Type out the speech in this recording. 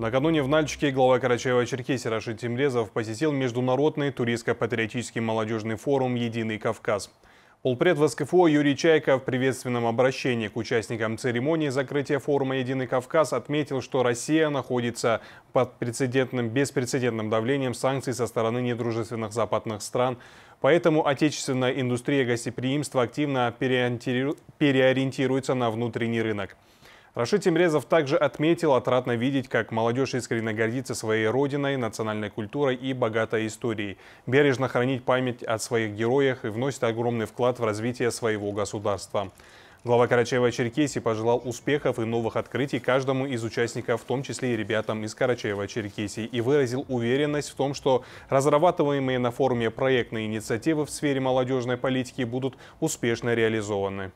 Накануне в Нальчике глава Карачаева-Черкесии Рашид Тимрезов посетил международный туристско-патриотический молодежный форум «Единый Кавказ». Полпред ВСКФО Юрий Чайка в приветственном обращении к участникам церемонии закрытия форума «Единый Кавказ» отметил, что Россия находится под прецедентным, беспрецедентным давлением санкций со стороны недружественных западных стран, поэтому отечественная индустрия гостеприимства активно переориентируется на внутренний рынок. Рашид Тимрезов также отметил, отрадно видеть, как молодежь искренне гордится своей родиной, национальной культурой и богатой историей, бережно хранить память о своих героях и вносит огромный вклад в развитие своего государства. Глава Карачаева-Черкесии пожелал успехов и новых открытий каждому из участников, в том числе и ребятам из Карачаева-Черкесии, и выразил уверенность в том, что разрабатываемые на форуме проектные инициативы в сфере молодежной политики будут успешно реализованы.